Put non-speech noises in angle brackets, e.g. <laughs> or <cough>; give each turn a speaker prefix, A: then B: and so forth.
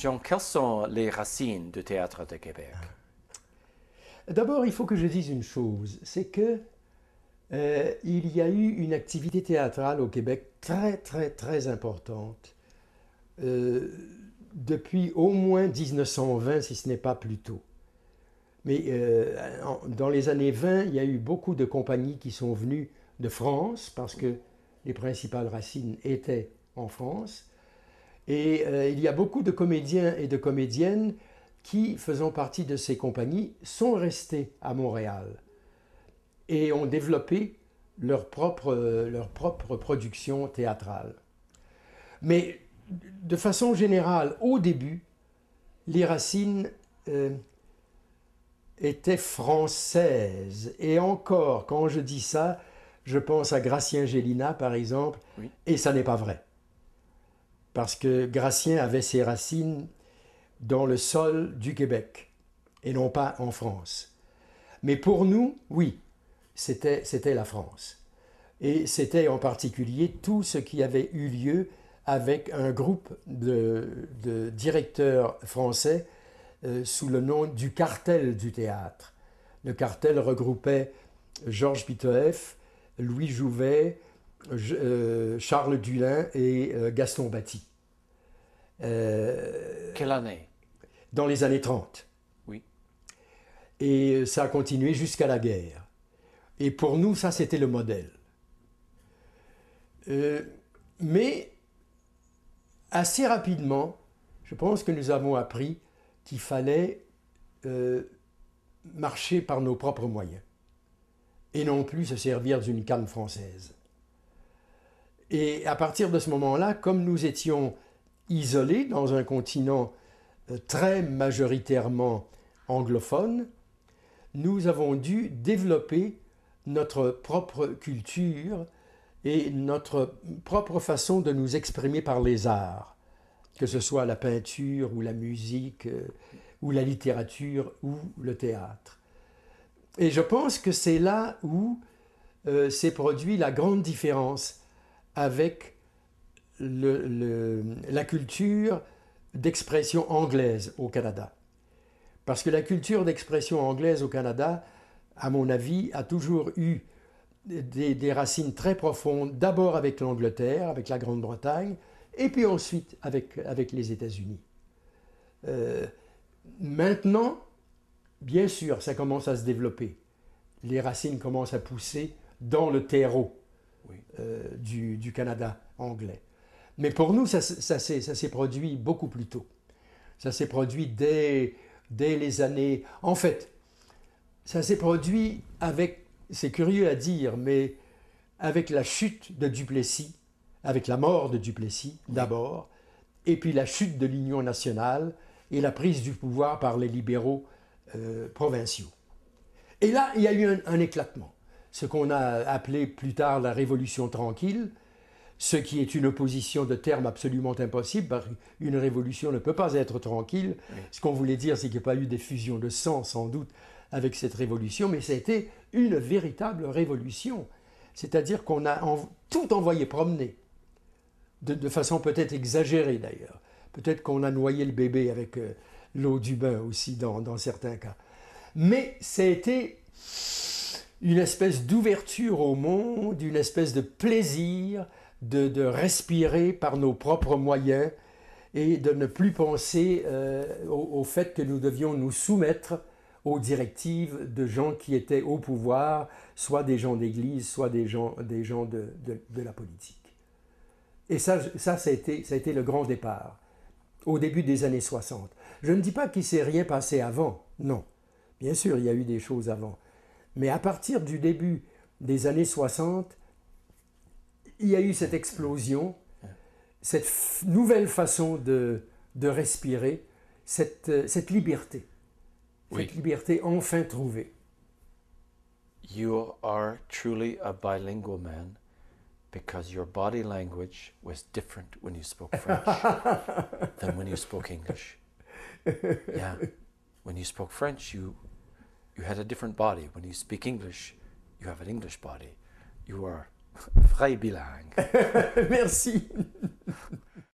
A: Jean, quelles sont les racines du théâtre de Québec ah. D'abord, il faut que je dise une chose, c'est que euh, il y a eu une activité théâtrale au Québec très très très importante euh, depuis au moins 1920, si ce n'est pas plus tôt. Mais euh, dans les années 20, il y a eu beaucoup de compagnies qui sont venues de France parce que les principales racines étaient en France. Et euh, il y a beaucoup de comédiens et de comédiennes qui, faisant partie de ces compagnies, sont restés à Montréal et ont développé leur propre, euh, leur propre production théâtrale. Mais de façon générale, au début, les racines euh, étaient françaises. Et encore, quand je dis ça, je pense à Gracien Gélina, par exemple, et ça n'est pas vrai parce que Gracien avait ses racines dans le sol du Québec et non pas en France. Mais pour nous, oui, c'était la France. Et c'était en particulier tout ce qui avait eu lieu avec un groupe de, directeurs français euh, sous le nom du cartel du théâtre. Le cartel regroupait Georges Pitoeff, Louis Jouvet, euh, Charles Dulin et euh, Gaston Batty. Euh, Quelle année Dans les années 30. Oui. Et euh, ça a continué jusqu'à la guerre. Et pour nous, ça, c'était le modèle. Euh, mais assez rapidement, je pense que nous avons appris qu'il fallait marcher par nos propres moyens et non plus se servir d'une canne française. Et à partir de ce moment-là, comme nous étions isolé dans un continent euh, très majoritairement anglophone, nous avons dû développer notre propre culture et notre propre façon de nous exprimer par les arts, que ce soit la peinture ou la musique euh, ou la littérature ou le théâtre. Et je pense que c'est là où euh, s'est produit la grande différence avec le, la culture d'expression anglaise au Canada. Parce que la culture d'expression anglaise au Canada, à mon avis, a toujours eu des, racines très profondes, d'abord avec l'Angleterre, avec la Grande-Bretagne, et puis ensuite avec, les États-Unis. Euh, maintenant, bien sûr, ça commence à se développer. Les racines commencent à pousser dans le terreau euh, du Canada anglais. Mais pour nous, ça, s'est produit beaucoup plus tôt. Ça s'est produit dès, les années... En fait, ça s'est produit avec, c'est curieux à dire, mais avec la chute de Duplessis, avec la mort de Duplessis d'abord, et puis la chute de l'Union nationale et la prise du pouvoir par les libéraux euh, provinciaux. Et là, il y a eu un éclatement, ce qu'on a appelé plus tard la Révolution tranquille, ce qui est une opposition de termes absolument impossible. Une révolution ne peut pas être tranquille. Ce qu'on voulait dire, c'est qu'il n'y a pas eu des fusions de sang, sans doute, avec cette révolution, mais c'était une véritable révolution. C'est-à-dire qu'on a tout envoyé promener, de, façon peut-être exagérée d'ailleurs. Peut-être qu'on a noyé le bébé avec euh, l'eau du bain aussi dans, dans certains cas. Mais a été une espèce d'ouverture au monde, une espèce de plaisir, de, respirer par nos propres moyens et de ne plus penser euh, au, fait que nous devions nous soumettre aux directives de gens qui étaient au pouvoir, soit des gens d'église, soit des gens, des gens de, la politique. Et ça, ça, a été, le grand départ, au début des années 60. Je ne dis pas qu'il s'est rien passé avant, non. Bien sûr, il y a eu des choses avant. Mais à partir du début des années 60, il y a eu cette explosion, cette nouvelle façon de, de respirer, cette, euh, cette liberté, cette liberté enfin trouvée. You are truly a bilingual man because your body language was different when you spoke French <laughs> than when you spoke English. Yeah. When you spoke French, you you had a different body. When you speak English, you have an English body. You are frei bilang <laughs> Merci.